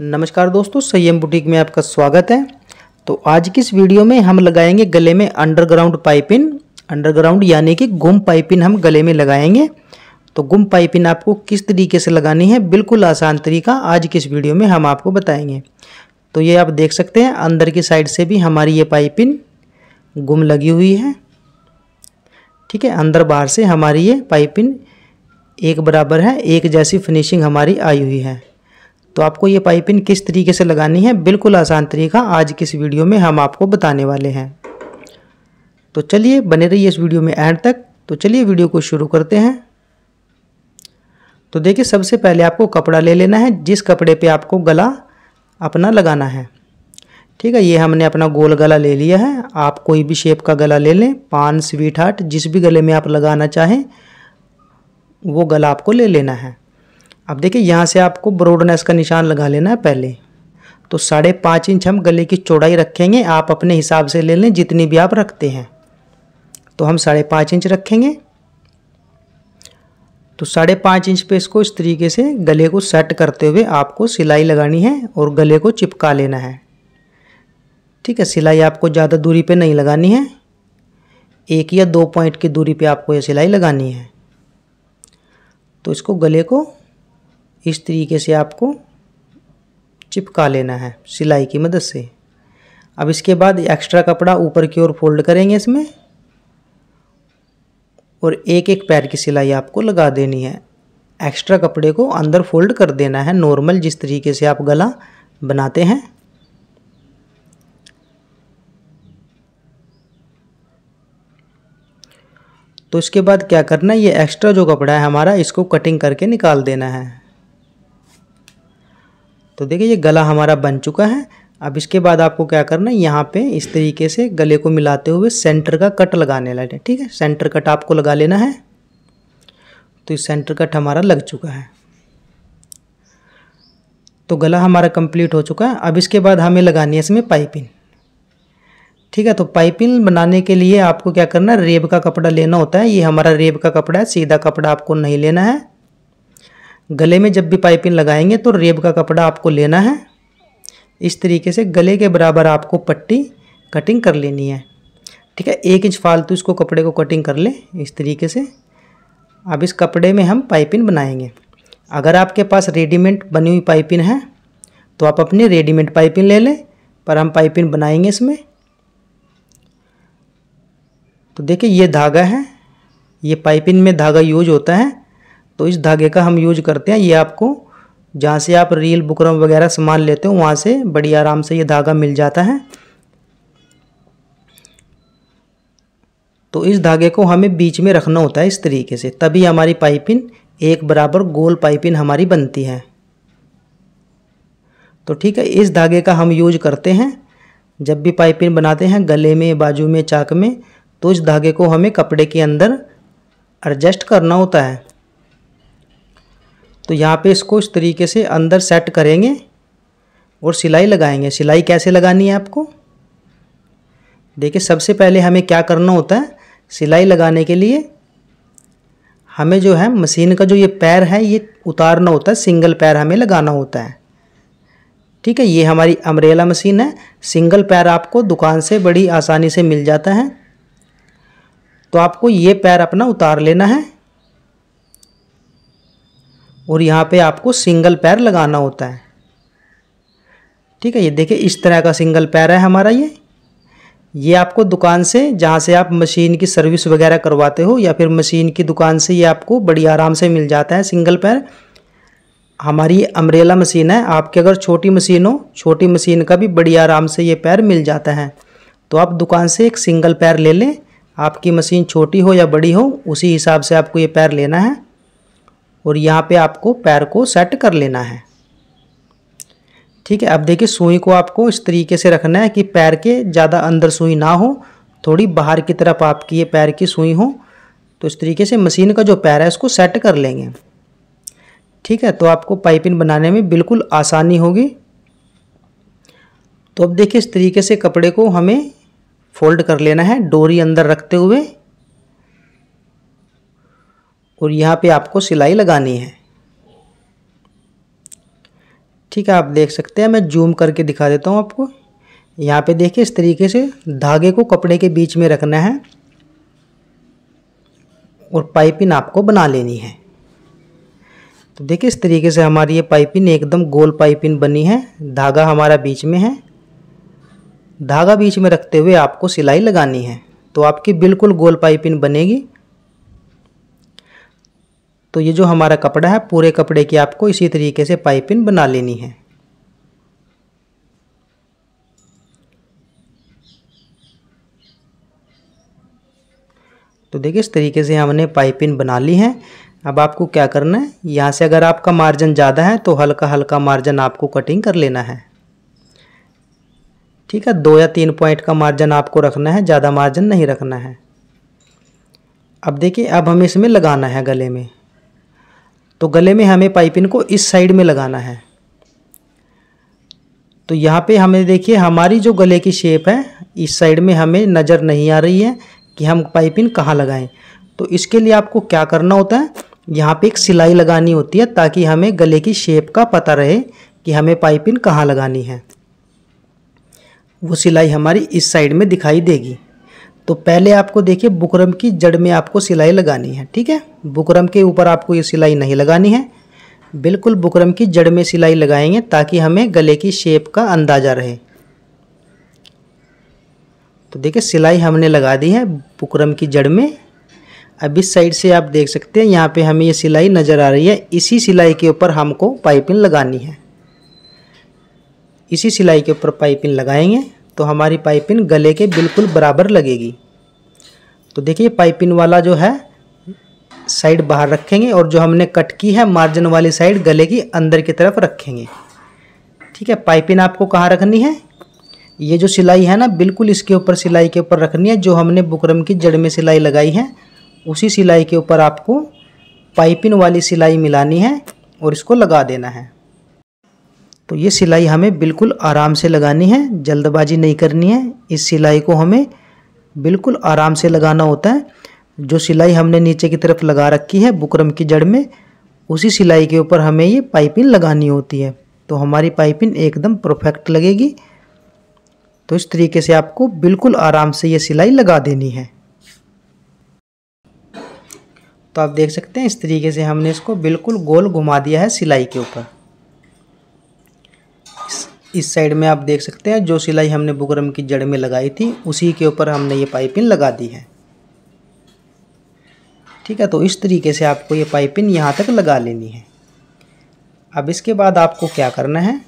नमस्कार दोस्तों संयम बुटीक में आपका स्वागत है तो आज की इस वीडियो में हम लगाएंगे गले में अंडरग्राउंड पाइपिन अंडरग्राउंड यानी कि गुम पाइपिन हम गले में लगाएंगे तो गुम पाइपिन आपको किस तरीके से लगानी है बिल्कुल आसान तरीका आज की इस वीडियो में हम आपको बताएंगे तो ये आप देख सकते हैं अंदर की साइड से भी हमारी ये पाइपिन गुम लगी हुई है ठीक है अंदर बाहर से हमारी ये पाइपिन एक बराबर है एक जैसी फिनिशिंग हमारी आई हुई है तो आपको ये पाइपिंग किस तरीके से लगानी है बिल्कुल आसान तरीका आज की इस वीडियो में हम आपको बताने वाले हैं तो चलिए बने रहिए इस वीडियो में एंड तक तो चलिए वीडियो को शुरू करते हैं तो देखिए सबसे पहले आपको कपड़ा ले लेना है जिस कपड़े पे आपको गला अपना लगाना है ठीक है ये हमने अपना गोल गला ले लिया है आप कोई भी शेप का गला ले लें पान स्वीट हार्ट जिस भी गले में आप लगाना चाहें वो गला आपको ले लेना है अब देखिए यहाँ से आपको ब्रोडनेस का निशान लगा लेना है पहले तो साढ़े पाँच इंच हम गले की चौड़ाई रखेंगे आप अपने हिसाब से ले लें जितनी भी आप रखते हैं तो हम साढ़े पाँच इंच रखेंगे तो साढ़े पाँच इंच पे इसको इस तरीके से गले को सेट करते हुए आपको सिलाई लगानी है और गले को चिपका लेना है ठीक है सिलाई आपको ज़्यादा दूरी पर नहीं लगानी है एक या दो पॉइंट की दूरी पर आपको यह सिलाई लगानी है तो इसको गले को इस तरीके से आपको चिपका लेना है सिलाई की मदद से अब इसके बाद एक्स्ट्रा कपड़ा ऊपर की ओर फोल्ड करेंगे इसमें और एक एक पैर की सिलाई आपको लगा देनी है एक्स्ट्रा कपड़े को अंदर फोल्ड कर देना है नॉर्मल जिस तरीके से आप गला बनाते हैं तो इसके बाद क्या करना है ये एक्स्ट्रा जो कपड़ा है हमारा इसको कटिंग करके निकाल देना है तो देखिए ये गला हमारा बन चुका है अब इसके बाद आपको क्या करना है यहाँ पे इस तरीके से गले को मिलाते हुए सेंटर का कट लगाने लगे ठीक है सेंटर कट आपको लगा लेना है तो इस सेंटर कट हमारा लग चुका है तो गला हमारा कंप्लीट हो चुका है अब इसके बाद हमें लगानी है इसमें पाइपिंग ठीक है तो पाइपिंग बनाने के लिए आपको क्या करना है रेब का कपड़ा लेना होता है ये हमारा रेब का कपड़ा है सीधा कपड़ा आपको नहीं लेना है गले में जब भी पाइपिंग लगाएंगे तो रेब का कपड़ा आपको लेना है इस तरीके से गले के बराबर आपको पट्टी कटिंग कर लेनी है ठीक है एक इंच फालतू इसको कपड़े को कटिंग कर लें इस तरीके से अब इस कपड़े में हम पाइपिंग बनाएंगे अगर आपके पास रेडीमेड बनी हुई पाइपिंग है तो आप अपनी रेडीमेड पाइपिंग ले लें पर हम पाइपिंग बनाएंगे इसमें तो देखिए ये धागा है ये पाइपिंग में धागा यूज होता है तो इस धागे का हम यूज करते हैं ये आपको जहाँ से आप रील बुकरम वगैरह सामान लेते हो वहाँ से बड़ी आराम से ये धागा मिल जाता है तो इस धागे को हमें बीच में रखना होता है इस तरीके से तभी हमारी पाइपिन एक बराबर गोल पाइपिन हमारी बनती है तो ठीक है इस धागे का हम यूज करते हैं जब भी पाइपिन बनाते हैं गले में बाजू में चाक में तो इस धागे को हमें कपड़े के अंदर एडजस्ट करना होता है तो यहाँ पे इसको इस तरीके से अंदर सेट करेंगे और सिलाई लगाएंगे सिलाई कैसे लगानी है आपको देखिए सबसे पहले हमें क्या करना होता है सिलाई लगाने के लिए हमें जो है मशीन का जो ये पैर है ये उतारना होता है सिंगल पैर हमें लगाना होता है ठीक है ये हमारी अमरेला मशीन है सिंगल पैर आपको दुकान से बड़ी आसानी से मिल जाता है तो आपको ये पैर अपना उतार लेना है और यहाँ पे आपको सिंगल पैर लगाना होता है ठीक है ये देखिए इस तरह का सिंगल पैर है हमारा ये ये आपको दुकान से जहाँ से आप मशीन की सर्विस वगैरह करवाते हो या फिर मशीन की दुकान से ये आपको बड़ी आराम से मिल जाता है सिंगल पैर हमारी अमरेला मशीन है आपके अगर छोटी मशीन हो छोटी मशीन का भी बड़ी आराम से ये पैर मिल जाता है तो आप दुकान से एक सिंगल पैर ले लें आपकी मशीन छोटी हो या बड़ी हो उसी हिसाब से आपको ये पैर लेना है और यहाँ पे आपको पैर को सेट कर लेना है ठीक है अब देखिए सुई को आपको इस तरीके से रखना है कि पैर के ज़्यादा अंदर सुई ना हो थोड़ी बाहर की तरफ आपकी ये पैर की सुई हो तो इस तरीके से मशीन का जो पैर है उसको सेट कर लेंगे ठीक है तो आपको पाइपिंग बनाने में बिल्कुल आसानी होगी तो अब देखिए इस तरीके से कपड़े को हमें फोल्ड कर लेना है डोरी अंदर रखते हुए और यहाँ पे आपको सिलाई लगानी है ठीक है आप देख सकते हैं मैं जूम करके दिखा देता हूँ आपको यहाँ पे देखिए इस तरीके से धागे को कपड़े के बीच में रखना है और पाइपिंग आपको बना लेनी है तो देखिए इस तरीके से हमारी ये पाइपिंग एकदम गोल पाइपिंग बनी है धागा हमारा बीच में है धागा बीच में रखते हुए आपको सिलाई लगानी है तो आपकी बिल्कुल गोल पाइपिंग बनेगी तो ये जो हमारा कपड़ा है पूरे कपड़े की आपको इसी तरीके से पाइपिंग बना लेनी है तो देखिए इस तरीके से हमने पाइपिंग बना ली है अब आपको क्या करना है यहाँ से अगर आपका मार्जिन ज़्यादा है तो हल्का हल्का मार्जिन आपको कटिंग कर लेना है ठीक है दो या तीन पॉइंट का मार्जिन आपको रखना है ज़्यादा मार्जिन नहीं रखना है अब देखिए अब हमें इसमें लगाना है गले में तो गले में हमें पाइपिन को इस साइड में लगाना है तो यहाँ पे हमें देखिए हमारी जो गले की शेप है इस साइड में हमें नज़र नहीं आ रही है कि हम पाइपिन कहाँ लगाएं तो इसके लिए आपको क्या करना होता है यहाँ पे एक सिलाई लगानी होती है ताकि हमें गले की शेप का पता रहे कि हमें पाइपिन कहाँ लगानी है वो सिलाई हमारी इस साइड में दिखाई देगी तो पहले आपको देखिए बुकरम की जड़ में आपको सिलाई लगानी है ठीक है बुकरम के ऊपर आपको ये सिलाई नहीं लगानी है बिल्कुल बुकरम की जड़ में सिलाई लगाएंगे ताकि हमें गले की शेप का अंदाज़ा रहे तो देखिए सिलाई हमने लगा दी है बुकरम की जड़ में अब इस साइड से आप देख सकते हैं यहाँ पे हमें ये सिलाई नज़र आ रही है इसी सिलाई के ऊपर हमको पाइपिंग लगानी है इसी सिलाई के ऊपर पाइपिंग लगाएंगे तो हमारी पाइपिन गले के बिल्कुल बराबर लगेगी तो देखिए पाइपिंग वाला जो है साइड बाहर रखेंगे और जो हमने कट की है मार्जिन वाली साइड गले की अंदर की तरफ रखेंगे ठीक है पाइपिन आपको कहाँ रखनी है ये जो सिलाई है ना बिल्कुल इसके ऊपर सिलाई के ऊपर रखनी है जो हमने बुकरम की जड़ में सिलाई लगाई है उसी सिलाई के ऊपर आपको पाइपिंग वाली सिलाई मिलानी है और इसको लगा देना है तो ये सिलाई हमें बिल्कुल आराम से लगानी है जल्दबाजी नहीं करनी है इस सिलाई को हमें बिल्कुल आराम से लगाना होता है जो सिलाई हमने नीचे की तरफ लगा रखी है बुकरम की जड़ में उसी सिलाई के ऊपर हमें ये पाइपिंग लगानी होती है तो हमारी पाइपिंग एकदम परफेक्ट लगेगी तो इस तरीके से आपको बिल्कुल आराम से ये सिलाई लगा देनी है तो आप देख सकते हैं इस तरीके से हमने इसको बिल्कुल गोल घुमा दिया है सिलाई के ऊपर इस साइड में आप देख सकते हैं जो सिलाई हमने बुकरम की जड़ में लगाई थी उसी के ऊपर हमने ये पाइपिंग लगा दी है ठीक है तो इस तरीके से आपको ये पाइपिंग यहाँ तक लगा लेनी है अब इसके बाद आपको क्या करना है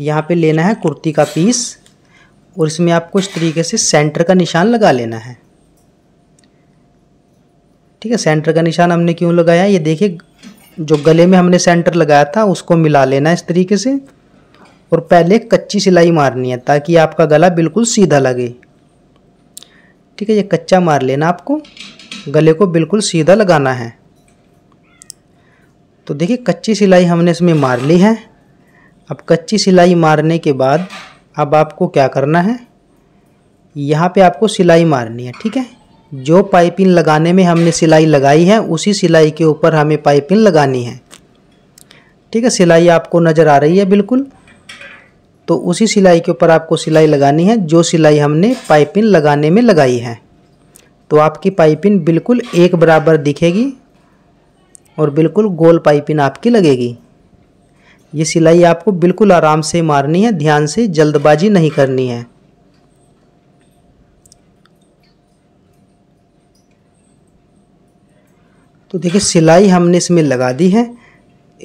यहाँ पे लेना है कुर्ती का पीस और इसमें आपको इस तरीके से सेंटर का निशान लगा लेना है ठीक है सेंटर का निशान हमने क्यों लगाया ये देखिए जो गले में हमने सेंटर लगाया था उसको मिला लेना इस तरीके से और पहले कच्ची सिलाई मारनी है ताकि आपका गला बिल्कुल सीधा लगे ठीक है ये कच्चा मार लेना आपको गले को बिल्कुल सीधा लगाना है तो देखिए कच्ची सिलाई हमने इसमें मार ली है अब कच्ची सिलाई मारने के बाद अब आपको क्या करना है यहाँ पे आपको सिलाई मारनी है ठीक है जो पाइपिंग लगाने में हमने सिलाई लगाई है उसी सिलाई के ऊपर हमें पाइपिंग लगानी है ठीक है सिलाई आपको नज़र आ रही है बिल्कुल तो उसी सिलाई के ऊपर आपको सिलाई लगानी है जो सिलाई हमने पाइपिन लगाने में लगाई है तो आपकी पाइपिन बिल्कुल एक बराबर दिखेगी और बिल्कुल गोल पाइपिन आपकी लगेगी ये सिलाई आपको बिल्कुल आराम से मारनी है ध्यान से जल्दबाजी नहीं करनी है तो देखिए सिलाई हमने इसमें लगा दी है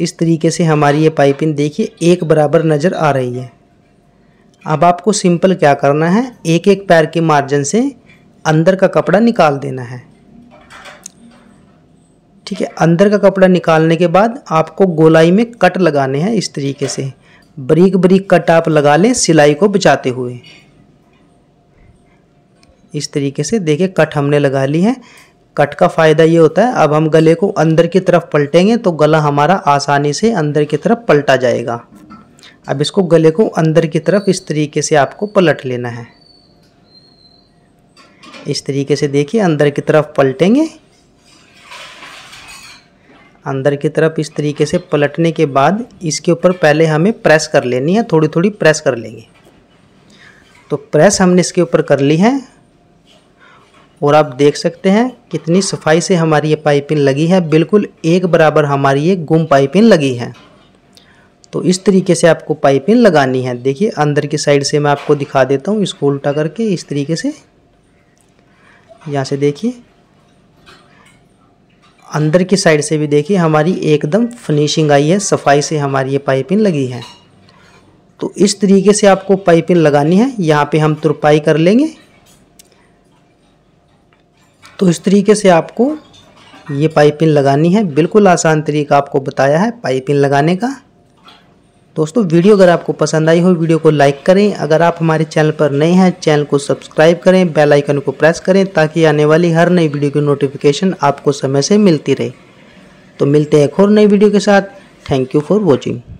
इस तरीके से हमारी ये पाइपिंग देखिए एक बराबर नज़र आ रही है अब आपको सिंपल क्या करना है एक एक पैर के मार्जिन से अंदर का कपड़ा निकाल देना है ठीक है अंदर का कपड़ा निकालने के बाद आपको गोलाई में कट लगाने हैं इस तरीके से बरीक बरीक कट आप लगा लें सिलाई को बचाते हुए इस तरीके से देखिए कट हमने लगा ली है कट का फ़ायदा ये होता है अब हम गले को अंदर की तरफ पलटेंगे तो गला हमारा आसानी से अंदर की तरफ पलटा जाएगा अब इसको गले को अंदर की तरफ इस तरीके से आपको पलट लेना है इस तरीके से देखिए अंदर की तरफ पलटेंगे अंदर की तरफ इस तरीके से पलटने के बाद इसके ऊपर पहले हमें प्रेस कर लेनी है थोड़ी थोड़ी प्रेस कर लेंगे तो प्रेस हमने इसके ऊपर कर ली है और आप देख सकते हैं कितनी सफाई से हमारी ये पाइपिंग लगी है बिल्कुल एक बराबर हमारी ये गुम पाइपिंग लगी है तो इस तरीके से आपको पाइपिंग लगानी है देखिए अंदर की साइड से मैं आपको दिखा देता हूँ इसको उल्टा करके इस तरीके से यहाँ से देखिए अंदर की साइड से भी देखिए हमारी एकदम फिनिशिंग आई है सफाई से हमारी ये पाइपिंग लगी है तो इस तरीके से आपको पाइपिंग लगानी है यहाँ पे हम तुरपाई कर लेंगे तो इस तरीके से आपको ये पाइपिंग लगानी है बिल्कुल आसान तरीका आपको बताया है पाइपिंग लगाने का दोस्तों वीडियो अगर आपको पसंद आई हो वीडियो को लाइक करें अगर आप हमारे चैनल पर नए हैं चैनल को सब्सक्राइब करें बेल आइकन को प्रेस करें ताकि आने वाली हर नई वीडियो की नोटिफिकेशन आपको समय से मिलती रहे तो मिलते हैं एक और नई वीडियो के साथ थैंक यू फॉर वॉचिंग